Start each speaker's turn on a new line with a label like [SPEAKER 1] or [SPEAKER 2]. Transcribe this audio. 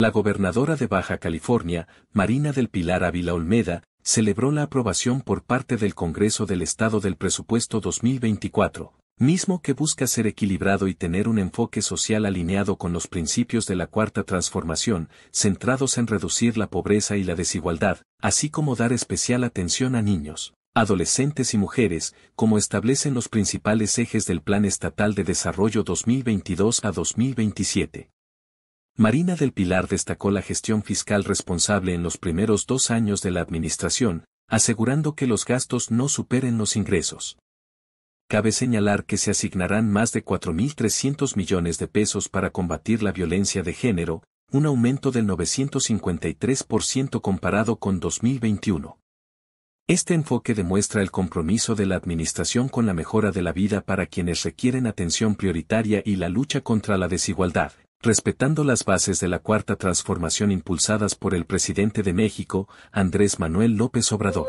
[SPEAKER 1] La gobernadora de Baja California, Marina del Pilar Ávila Olmeda, celebró la aprobación por parte del Congreso del Estado del presupuesto 2024, mismo que busca ser equilibrado y tener un enfoque social alineado con los principios de la Cuarta Transformación, centrados en reducir la pobreza y la desigualdad, así como dar especial atención a niños, adolescentes y mujeres, como establecen los principales ejes del Plan Estatal de Desarrollo 2022 a 2027. Marina del Pilar destacó la gestión fiscal responsable en los primeros dos años de la administración, asegurando que los gastos no superen los ingresos. Cabe señalar que se asignarán más de 4.300 millones de pesos para combatir la violencia de género, un aumento del 953% comparado con 2021. Este enfoque demuestra el compromiso de la Administración con la mejora de la vida para quienes requieren atención prioritaria y la lucha contra la desigualdad respetando las bases de la cuarta transformación impulsadas por el presidente de México, Andrés Manuel López Obrador.